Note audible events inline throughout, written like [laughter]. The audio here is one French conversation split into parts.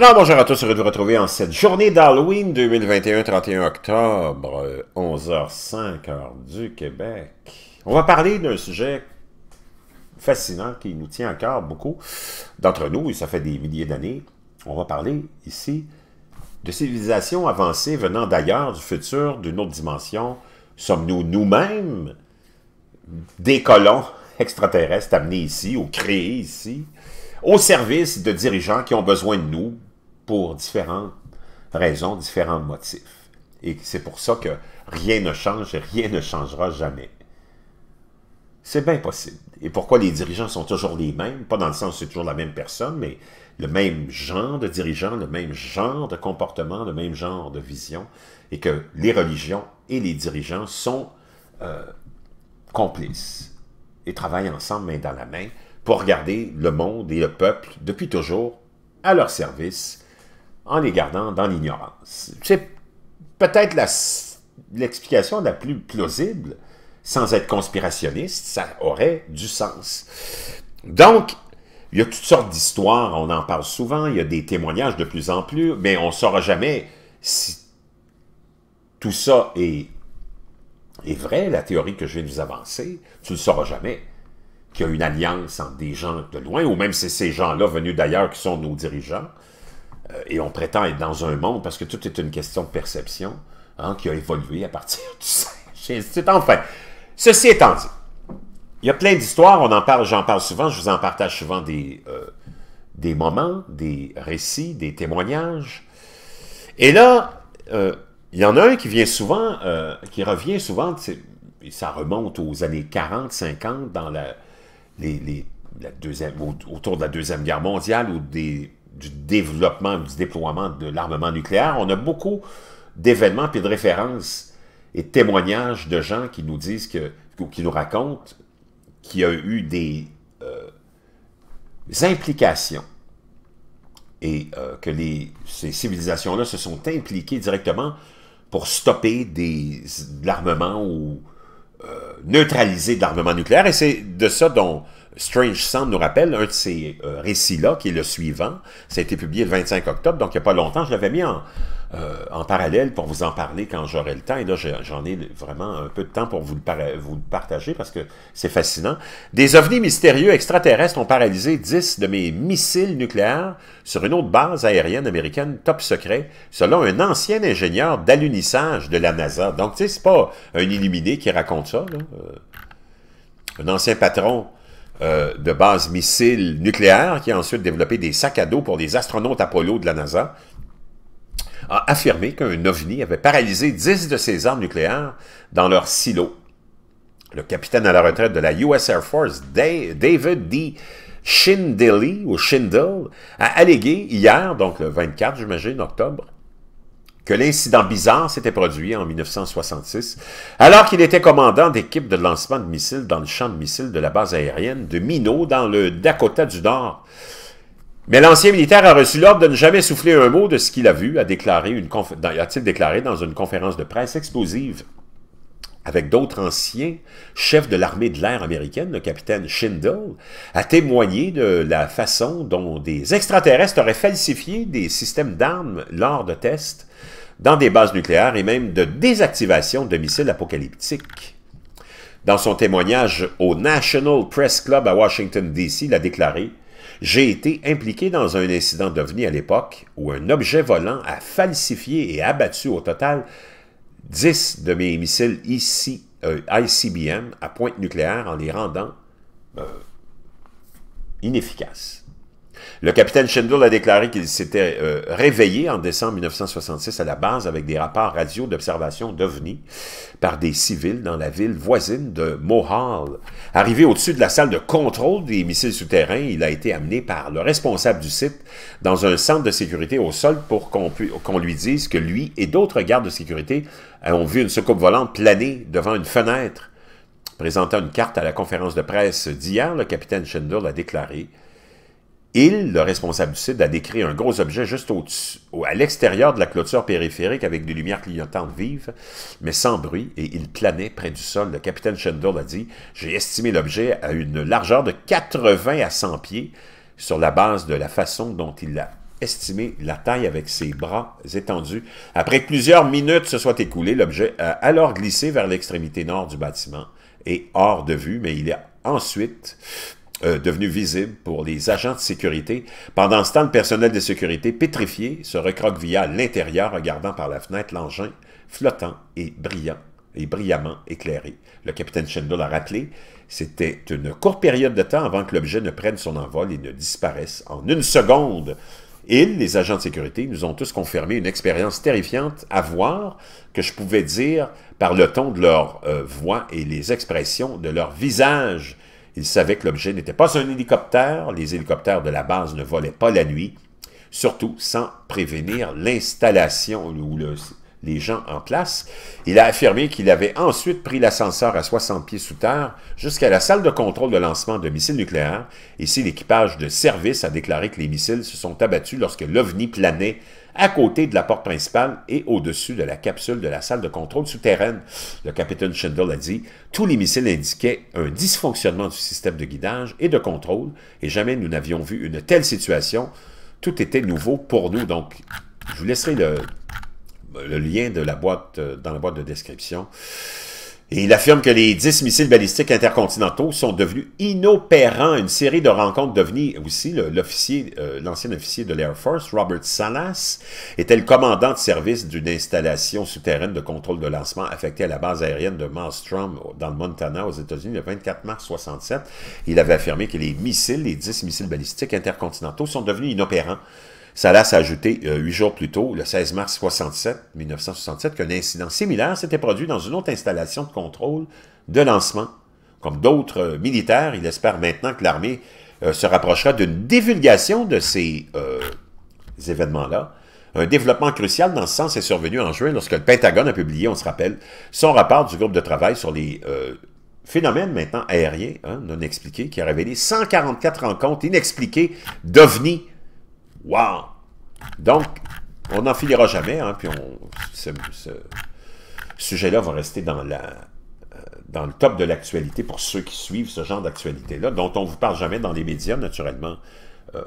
Alors bonjour à tous, heureux de vous retrouver en cette journée d'Halloween 2021, 31 octobre, 11h05, euh, heure du Québec. On va parler d'un sujet fascinant qui nous tient encore beaucoup d'entre nous, et ça fait des milliers d'années. On va parler ici de civilisations avancées venant d'ailleurs, du futur, d'une autre dimension. Sommes-nous nous-mêmes des colons [laughs] extraterrestres amenés ici ou créés ici? au service de dirigeants qui ont besoin de nous pour différentes raisons, différents motifs. Et c'est pour ça que rien ne change et rien ne changera jamais. C'est bien possible. Et pourquoi les dirigeants sont toujours les mêmes? Pas dans le sens c'est toujours la même personne, mais le même genre de dirigeant, le même genre de comportement, le même genre de vision, et que les religions et les dirigeants sont euh, complices et travaillent ensemble main dans la main pour garder le monde et le peuple depuis toujours à leur service en les gardant dans l'ignorance. C'est peut-être l'explication la, plus plausible, sans être conspirationniste, ça aurait du sens. Donc, il y a toutes sortes d'histoires, on en parle souvent, il y a des témoignages de plus en plus, mais on ne saura jamais si tout ça est, vrai, la théorie que je viens de vous avancer, tu ne sauras jamais qu'il y a une alliance entre des gens de loin, ou même si ces gens-là venus d'ailleurs qui sont nos dirigeants, euh, et on prétend être dans un monde parce que tout est une question de perception hein, qui a évolué à partir [laughs] du ça. Enfin, ceci étant dit, il y a plein d'histoires, on en parle, j'en parle souvent, je vous en partage souvent des, euh, des moments, des récits, des témoignages. Et là, euh, il y en a un qui vient souvent, qui revient souvent, ça remonte aux années 40, 50, dans la, la deuxième, autour de la Deuxième Guerre mondiale, ou des du développement, du déploiement de l'armement nucléaire, on a beaucoup d'événements et de références et de témoignages de gens qui nous disent que, qui nous racontent qu'il y a eu des, euh, implications et euh, que les, ces civilisations-là se sont impliquées directement pour stopper des, de l'armement ou euh, neutraliser de l'armement nucléaire. Et c'est de ça dont Strange Sound nous rappelle un de ces euh, récits-là, qui est le suivant. Ça a été publié le 25 octobre, donc il n'y a pas longtemps. Je l'avais mis euh, en, parallèle pour vous en parler quand j'aurai le temps. Et là, j'en ai vraiment un peu de temps pour vous le, partager parce que c'est fascinant. Des ovnis mystérieux extraterrestres ont paralysé 10 de mes missiles nucléaires sur une autre base aérienne américaine top secret, selon un ancien ingénieur d'alunissage de la NASA. Donc, tu sais, c'est pas un illuminé qui raconte ça. Euh, un ancien patron euh, de base missile nucléaire, qui a ensuite développé des sacs à dos pour des astronautes Apollo de la NASA, a affirmé qu'un ovni avait paralysé 10 de ses armes nucléaires dans leur silo. Le capitaine à la retraite de la US Air Force, David D. Shindeli ou Shindle, a allégué hier, donc le 24, j'imagine, octobre, que l'incident bizarre s'était produit en 1966, alors qu'il était commandant d'équipe de lancement de missiles dans le champ de missiles de la base aérienne de Minot, dans le Dakota du Nord. Mais l'ancien militaire a reçu l'ordre de ne jamais souffler un mot de ce qu'il a vu, a-t-il déclaré dans une conférence de presse explosive avec d'autres anciens chefs de l'armée de l'air américaine, le capitaine Schindel, a témoigné de la façon dont des extraterrestres auraient falsifié des systèmes d'armes lors de tests dans des bases nucléaires et même de désactivation de missiles apocalyptiques. Dans son témoignage au National Press Club à Washington, D.C., il a déclaré « J'ai été impliqué dans un incident d'OVNI à l'époque où un objet volant a falsifié et abattu au total 10 de mes missiles ICBM euh, à pointe nucléaire en les rendant euh, inefficaces. Le capitaine Schindler a déclaré qu'il s'était euh, réveillé en décembre 1966 à la base avec des rapports radio d'observation d'OVNI par des civils dans la ville voisine de Mohal. Arrivé au-dessus de la salle de contrôle des missiles souterrains, il a été amené par le responsable du site dans un centre de sécurité au sol pour qu'on lui dise que lui et d'autres gardes de sécurité ont vu une soucoupe volante planer devant une fenêtre. Présentant une carte à la conférence de presse d'hier, le capitaine Schindler a déclaré il, le responsable du site, a décrit un gros objet juste au, dessus, à l'extérieur de la clôture périphérique avec des lumières clignotantes vives, mais sans bruit, et il planait près du sol. Le capitaine Chandler a dit « J'ai estimé l'objet à une largeur de 80 à 100 pieds sur la base de la façon dont il a estimé la taille avec ses bras étendus. Après plusieurs minutes se soient écoulées, l'objet a alors glissé vers l'extrémité nord du bâtiment et hors de vue, mais il a ensuite euh, devenu visible pour les agents de sécurité. Pendant ce temps, le personnel de sécurité, pétrifié, se recroquevilla à l'intérieur, regardant par la fenêtre l'engin flottant et brillant et brillamment éclairé. Le capitaine Shendel a rappelé, c'était une courte période de temps avant que l'objet ne prenne son envol et ne disparaisse en une seconde. Ils, les agents de sécurité, nous ont tous confirmé une expérience terrifiante à voir que je pouvais dire par le ton de leur euh, voix et les expressions de leur visage. Il savait que l'objet n'était pas un hélicoptère. Les hélicoptères de la base ne volaient pas la nuit, surtout sans prévenir l'installation ou le, les gens en place. Il a affirmé qu'il avait ensuite pris l'ascenseur à 60 pieds sous terre jusqu'à la salle de contrôle de lancement de missiles nucléaires. Ici, l'équipage de service a déclaré que les missiles se sont abattus lorsque l'OVNI planait à côté de la porte principale et au-dessus de la capsule de la salle de contrôle souterraine. Le capitaine Schindel a dit « Tous les missiles indiquaient un dysfonctionnement du système de guidage et de contrôle, et jamais nous n'avions vu une telle situation. Tout était nouveau pour nous. » Donc, je vous laisserai le, euh, le lien de la boîte, euh, dans la boîte de description. Et il affirme que les 10 missiles balistiques intercontinentaux sont devenus inopérants. Une série de rencontres devenues aussi. L'officier, euh, l'ancien officier de l'Air Force, Robert Salas, était le commandant de service d'une installation souterraine de contrôle de lancement affectée à la base aérienne de Maelstrom dans le Montana aux États-Unis le 24 mars 67. Il avait affirmé que les missiles, les 10 missiles balistiques intercontinentaux sont devenus inopérants. Ça a ajouté, euh, huit jours plus tôt, le 16 mars 67, 1967, qu'un incident similaire s'était produit dans une autre installation de contrôle de lancement. Comme d'autres euh, militaires, il espère maintenant que l'armée euh, se rapprochera d'une divulgation de ces événements-là. Un développement crucial dans ce sens est survenu en juin lorsque le Pentagone a publié, on se rappelle, son rapport du groupe de travail sur les phénomènes maintenant aériens hein, non expliqués, qui a révélé 144 rencontres inexpliquées d'ovnis Wow! Donc, on n'en finira jamais, hein, puis on, ce, sujet-là va rester dans, la, euh, dans le top de l'actualité pour ceux qui suivent ce genre d'actualité-là, dont on ne vous parle jamais dans les médias, naturellement, euh,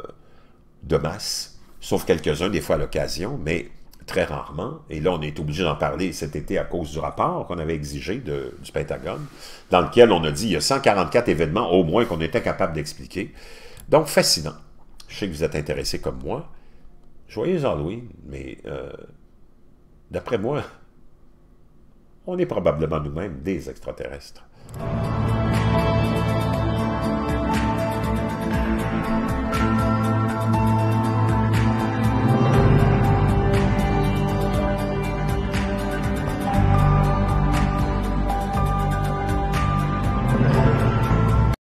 de masse, sauf quelques-uns des fois à l'occasion, mais très rarement, et là on est obligé d'en parler cet été à cause du rapport qu'on avait exigé du Pentagone, dans lequel on a dit qu'il y a 144 événements au moins qu'on était capable d'expliquer. Donc fascinant. Je sais que vous êtes intéressé comme moi. Joyeux Halloween, mais euh, d'après moi, on est probablement nous-mêmes des extraterrestres.